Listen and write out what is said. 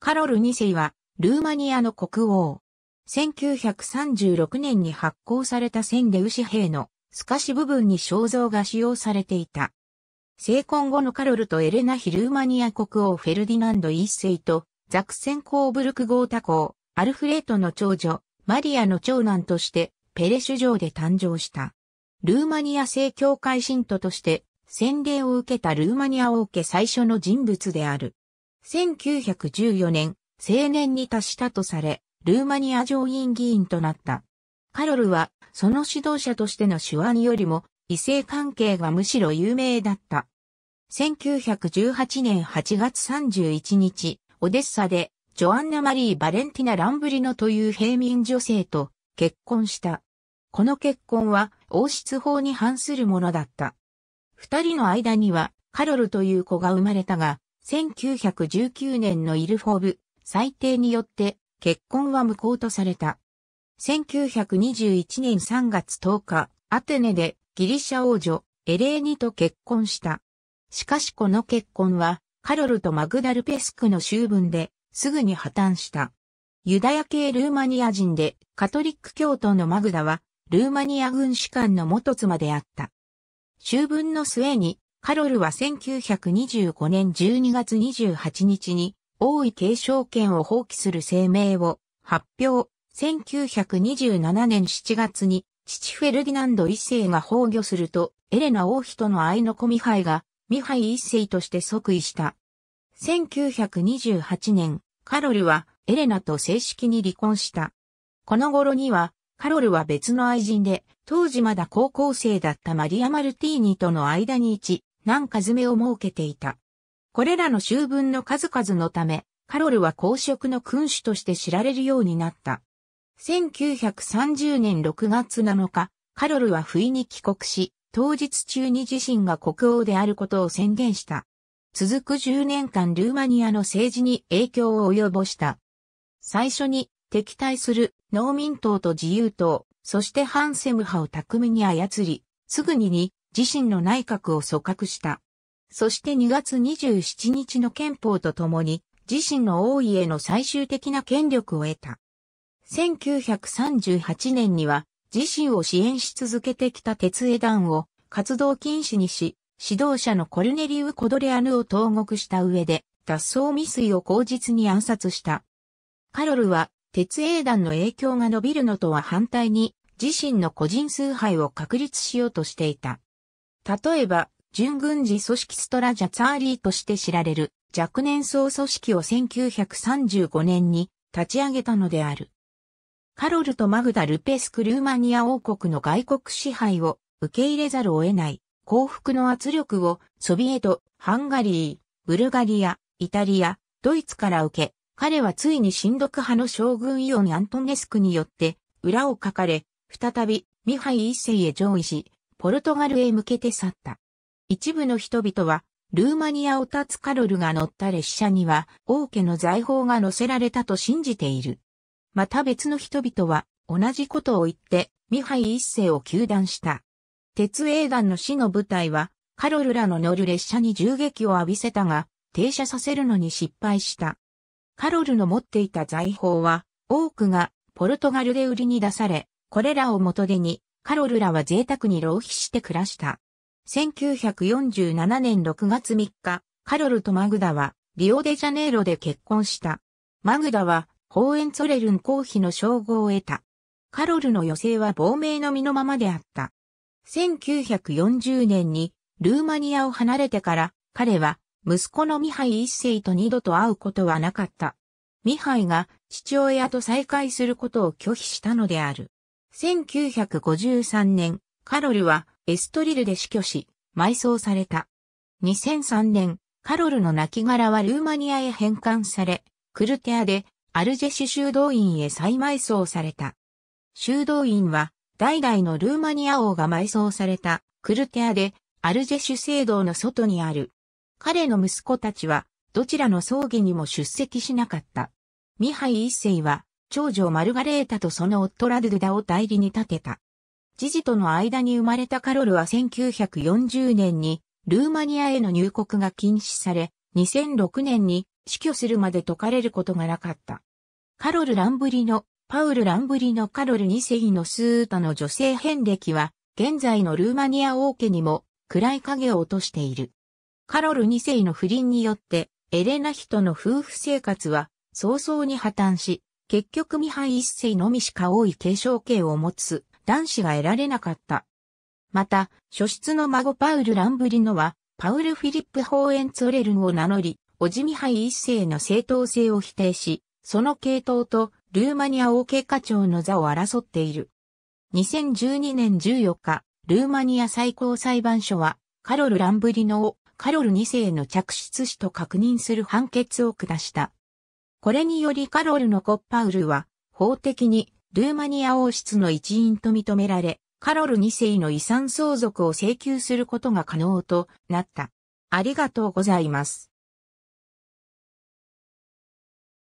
カロル2世は、ルーマニアの国王。1936年に発行された戦で牛兵の透かし部分に肖像が使用されていた。成婚後のカロルとエレナヒルーマニア国王フェルディナンド一世とザクセンコーブルクゴータ公、アルフレートの長女、マリアの長男としてペレシュ城で誕生した。ルーマニア正教会信徒として洗礼を受けたルーマニア王家最初の人物である。1914年、青年に達したとされ、ルーマニア上院議員となった。カロルは、その指導者としての手腕よりも、異性関係がむしろ有名だった。1918年8月31日、オデッサで、ジョアンナ・マリー・バレンティナ・ランブリノという平民女性と結婚した。この結婚は王室法に反するものだった。二人の間にはカロルという子が生まれたが、1919年のイルフォブ裁定によって結婚は無効とされた。1921年3月10日、アテネでギリシャ王女エレーニと結婚した。しかしこの結婚はカロルとマグダルペスクの修文ですぐに破綻した。ユダヤ系ルーマニア人でカトリック教徒のマグダはルーマニア軍士官の元妻であった。修文の末にカロルは1925年12月28日に王位継承権を放棄する声明を発表。1927年7月に父フェルディナンド一世が崩御するとエレナ王妃との愛の子ミハイがミハイ一世として即位した。1928年、カロルはエレナと正式に離婚した。この頃にはカロルは別の愛人で、当時まだ高校生だったマリア・マルティーニとの間に一何か詰めを設けていた。これらの修文の数々のため、カロルは公職の君主として知られるようになった。1930年6月7日、カロルは不意に帰国し、当日中に自身が国王であることを宣言した。続く10年間ルーマニアの政治に影響を及ぼした。最初に敵対する農民党と自由党、そしてハンセム派を巧みに操り、すぐにに自身の内閣を組閣した。そして2月27日の憲法とともに、自身の王位への最終的な権力を得た。1938年には、自身を支援し続けてきた鉄衛団を活動禁止にし、指導者のコルネリウ・コドレアヌを投獄した上で、脱走未遂を口実に暗殺した。カロルは、鉄英団の影響が伸びるのとは反対に、自身の個人崇拝を確立しようとしていた。例えば、準軍事組織ストラジャツアーリーとして知られる若年層組織を1935年に立ち上げたのである。カロルとマグダ・ルペスク・ルーマニア王国の外国支配を受け入れざるを得ない幸福の圧力をソビエト、ハンガリー、ブルガリア、イタリア、ドイツから受け、彼はついに親独派の将軍イオン・アントネスクによって裏を書かれ、再びミハイ一世へ上位し、ポルトガルへ向けて去った。一部の人々は、ルーマニアオタツカロルが乗った列車には王家の財宝が乗せられたと信じている。また別の人々は同じことを言ってミハイ一世を求断した。鉄営団の死の部隊はカロルらの乗る列車に銃撃を浴びせたが停車させるのに失敗した。カロルの持っていた財宝は多くがポルトガルで売りに出され、これらを元手にカロルらは贅沢に浪費して暮らした。1947年6月3日、カロルとマグダは、リオデジャネイロで結婚した。マグダは、ホーエンツォレルン公妃の称号を得た。カロルの余生は亡命の身のままであった。1940年に、ルーマニアを離れてから、彼は、息子のミハイ一世と二度と会うことはなかった。ミハイが父親と再会することを拒否したのである。1953年、カロルはエストリルで死去し、埋葬された。2003年、カロルの亡骸はルーマニアへ返還され、クルテアでアルジェシュ修道院へ再埋葬された。修道院は、代々のルーマニア王が埋葬された、クルテアで、アルジェシュ聖堂の外にある。彼の息子たちは、どちらの葬儀にも出席しなかった。ミハイ一世は、長女マルガレータとその夫ラドゥダを代理に立てた。ジジとの間に生まれたカロルは1940年にルーマニアへの入国が禁止され、2006年に死去するまで解かれることがなかった。カロル・ランブリの、パウル・ランブリのカロル2世のスータの女性遍歴は、現在のルーマニア王家にも暗い影を落としている。カロル2世の不倫によって、エレナヒとの夫婦生活は早々に破綻し、結局ミハイ一世のみしか多い継承権を持つ男子が得られなかった。また、初出の孫パウル・ランブリノは、パウル・フィリップ・ホーエンツォレルンを名乗り、オジミハイ一世の正当性を否定し、その系統とルーマニア王家課長の座を争っている。2012年14日、ルーマニア最高裁判所は、カロル・ランブリノをカロル2世の着出子と確認する判決を下した。これによりカロルのコッパウルは法的にルーマニア王室の一員と認められ、カロル2世の遺産相続を請求することが可能となった。ありがとうございます。